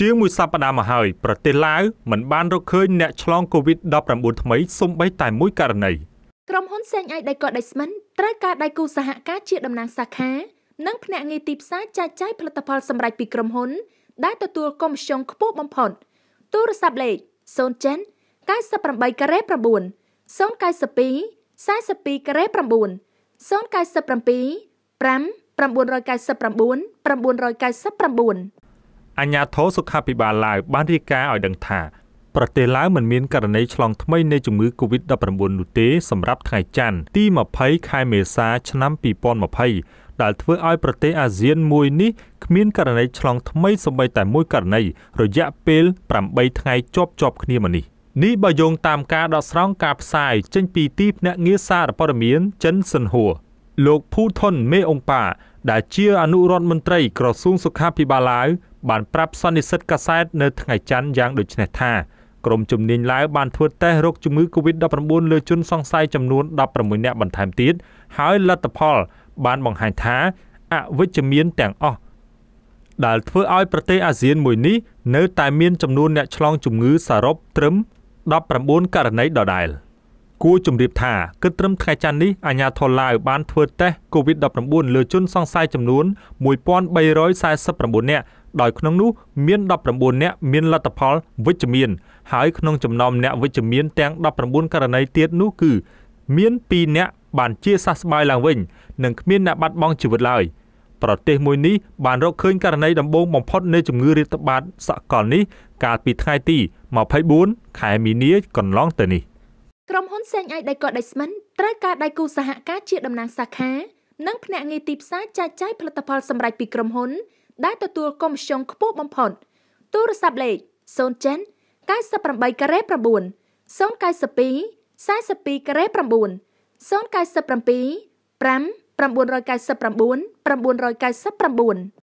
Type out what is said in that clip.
ជាងមួយសប្តាហ៍មកហើយប្រទេសឡាវមិនបានរកឃើញអ្នកឆ្លង COVID-19 ថ្មីសូម្បីតែមួយករណីក្រុមហ៊ុនសេងអៃដៃកតដៃស្មិនត្រូវការដៃគូសហការជាតំណាងសាខានិងភ្នាក់ងារទីផ្សារចែកចាយផលិតផល សម្រាប់ពីក្រុមហ៊ុន ដែលទទួលកុំសងខ្ពស់បំផុត ទូរស័ព្ទលេខ0ចិន98ការ៉េ9 092 42ការ៉េ9 097 5 999 999អាជ្ញាធរសុខាភិបាលឡាវបានរាយការណ៍ឲ្យដឹងថាប្រទេសឡាវមិនមានករណីឆ្លងថ្មីនៃជំងឺ Covid-19 នោះទេសម្រាប់ថ្ងៃច័ន្ទទី20ខែមេសាឆ្នាំ2020ដែលធ្វើឲ្យប្រទេសអាស៊ានមួយ នេះគ្មានករណីឆ្លងថ្មីសូម្បីតែមួយករណីរយៈពេល8ថ្ងៃជាប់ជាប់គ្នាមកនេះនេះបើយោងតាមការដកស្រង់ការផ្សាយចេញពីទីភ្នាក់ងារសារព័ត៌មាន ចិនសិនហួរលោកភូថុនមេអង្គប៉ាដែលជាអនុរដ្ឋមន្ត្រីក្រសួងសុខាភិបាលឡាវបានប្រាប់សន្និសិទកាសែតនៅថ្ងៃច័ន្ទយ៉ាងដូចនេះថាក្រមជំនាញឡាវបានធ្វើតេស្តរោគជំងឺ Covid-19 លើជន សង្ស័យចំនួន16នាក់បន្ថែមទៀតហើយលទ្ធផល បានបង្ហាញថា អវិជ្ជមានទាំងអស់ដែលធ្វើឲ្យប្រទេសអាស៊ានមួយនេះនៅតែមានចំនួនអ្នកឆ្លងជំងឺសរុបត្រឹម19ករណីដដែល។គួរជម្រាបថាគិតត្រឹមថ្ងៃច័ន្ទនេះអាជ្ញាធរឡាវបានធ្វើតេស្ត COVID-19 លើជនសង្ស័យចំនួន1349នាក់ដោយក្នុងនោះមាន19នាក់មានលទ្ធផលវិជ្ជមាន ហើយក្នុងចំណោមអ្នកវិជ្ជមានទាំង19ករណីទៀតនោះគឺមាន2នាក់បានជាសះស្បើយឡើងវិញនិងគ្មានអ្នកបាត់បង់ជីវិតឡើយប្រទេសមួយនេះបានរកឃើញករណីដំបូងបំផុតនៃជំងឺរាតត្បាតសកលនេះកាលពីថ្ងៃទី24ខែមីនាកន្លងទៅនេះ។ក្រុមហ៊ុនសេងអៃដៃកតដៃស្មិនត្រូវការដៃគូសហការជាតំណាងសាខានិងភ្នាក់ងារទីផ្សារចែកចាយផលិតផលសម្រាប់ពីក្រុមហ៊ុនដែលទទួលគំនិតខ្ពស់បំផុតទូរស័ព្ទលេខ07 98ការ៉េ9 092 42ការ៉េ9 097 5 999 999